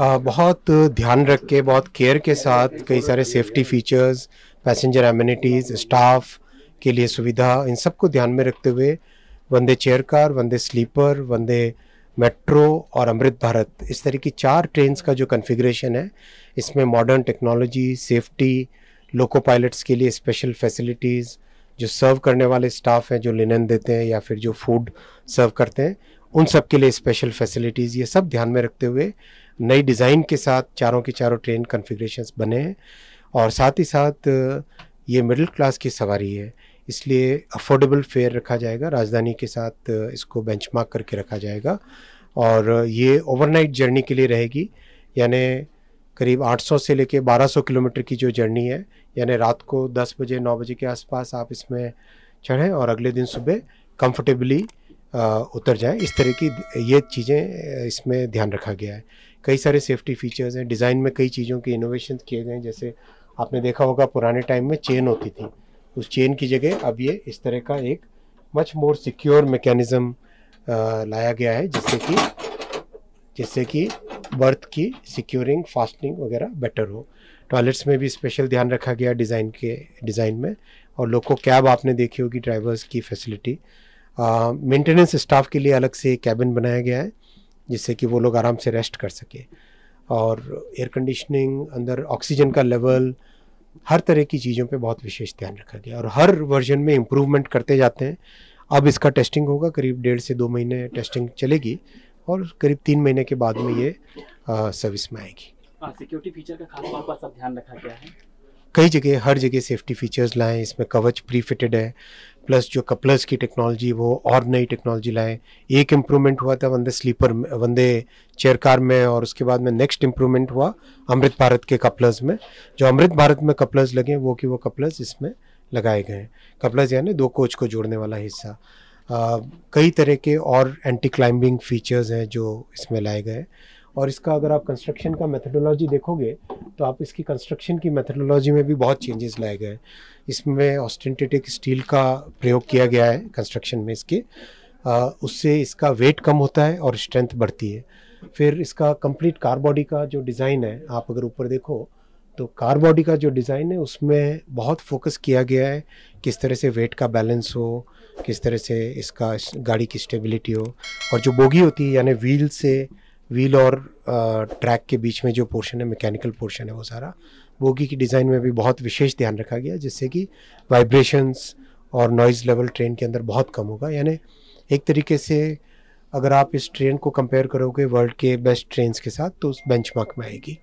बहुत ध्यान रख के बहुत केयर के साथ कई सारे safety features passenger amenities staff के लिए सुविधा इन सब को ध्यान में रखते हुए Vande chair car Vande sleeper Vande metro और अमृत भारत इस तरह की चार ट्रेन का जो कन्फिग्रेशन है इसमें modern technology safety loco pilots के लिए स्पेशल फैसिलिटीज़ जो सर्व करने वाले स्टाफ हैं जो लिनन देते हैं या फिर जो फूड सर्व करते हैं उन सब के लिए स्पेशल फैसिलिटीज़ ये सब ध्यान में रखते हुए नई डिज़ाइन के साथ चारों के चारों ट्रेन कन्फिग्रेशन बने हैं और साथ ही साथ ये मिडिल क्लास की सवारी है इसलिए अफोर्डेबल फेयर रखा जाएगा राजधानी के साथ इसको बेंचमार्क करके रखा जाएगा और ये ओवरनाइट जर्नी के लिए रहेगी यानी करीब 800 से लेके 1200 किलोमीटर की जो जर्नी है यानी रात को 10 बजे 9 बजे के आसपास आप इसमें चढ़ें और अगले दिन सुबह कंफर्टेबली उतर जाएं इस तरह की ये चीज़ें इसमें ध्यान रखा गया है कई सारे सेफ्टी फीचर्स हैं डिज़ाइन में कई चीज़ों के इनोवेशन किए गए हैं जैसे आपने देखा होगा पुराने टाइम में चेन होती थी उस चेन की जगह अब ये इस तरह का एक मच मोर सिक्योर मेकेनिज़म लाया गया है जिससे कि जिससे कि बर्थ की सिक्योरिंग फास्टनिंग वगैरह बेटर हो टॉयलेट्स में भी स्पेशल ध्यान रखा गया डिज़ाइन के डिज़ाइन में और लोग को कैब आपने देखी होगी ड्राइवर्स की फैसिलिटी मेंटेनेंस स्टाफ के लिए अलग से कैबिन बनाया गया है जिससे कि वो लोग आराम से रेस्ट कर सके और एयर कंडीशनिंग अंदर ऑक्सीजन का लेवल हर तरह की चीज़ों पे बहुत विशेष ध्यान रखा गया और हर वर्जन में इम्प्रूवमेंट करते जाते हैं अब इसका टेस्टिंग होगा करीब डेढ़ से दो महीने टेस्टिंग चलेगी और करीब तीन महीने के बाद में ये सर्विस में आएगी सिक्योरिटी हाँ, फीचर का खास तौर पर सब ध्यान रखा गया है कई जगह हर जगह सेफ्टी फीचर्स लाएं इसमें कवच प्री फिटेड है प्लस जो कपलर्स की टेक्नोलॉजी वो और नई टेक्नोलॉजी लाएं एक इम्प्रूवमेंट हुआ था Vande sleeper Vande chair car में और उसके बाद में नेक्स्ट इम्प्रूवमेंट हुआ अमृत भारत के कपलर्स में जो अमृत भारत में कपलर्स लगे वो कि वो कपलर्स इसमें लगाए गए हैं कपलर्स यानी दो कोच को जोड़ने वाला हिस्सा कई तरह के और एंटी क्लाइंबिंग फीचर्स हैं जो इसमें लाए गए हैं और इसका अगर आप कंस्ट्रक्शन का मेथडोलॉजी देखोगे तो आप इसकी कंस्ट्रक्शन की मेथडोलॉजी में भी बहुत चेंजेस लाए गए इसमें ऑस्टेंटेटिक स्टील का प्रयोग किया गया है कंस्ट्रक्शन में इसके आ, उससे इसका वेट कम होता है और स्ट्रेंथ बढ़ती है फिर इसका कंप्लीट कार बॉडी का जो डिज़ाइन है आप अगर ऊपर देखो तो कार बॉडी का जो डिज़ाइन है उसमें बहुत फोकस किया गया है किस तरह से वेट का बैलेंस हो किस तरह से इसका गाड़ी की स्टेबिलिटी हो और जो बोगी होती है यानी व्हील से व्हील और ट्रैक के बीच में जो पोर्शन है मैकेनिकल पोर्शन है वो सारा बोगी की डिज़ाइन में भी बहुत विशेष ध्यान रखा गया जिससे कि वाइब्रेशंस और नॉइज़ लेवल ट्रेन के अंदर बहुत कम होगा यानी एक तरीके से अगर आप इस ट्रेन को कंपेयर करोगे वर्ल्ड के बेस्ट ट्रेन्स के साथ तो उस बेंचमार्क में आएगी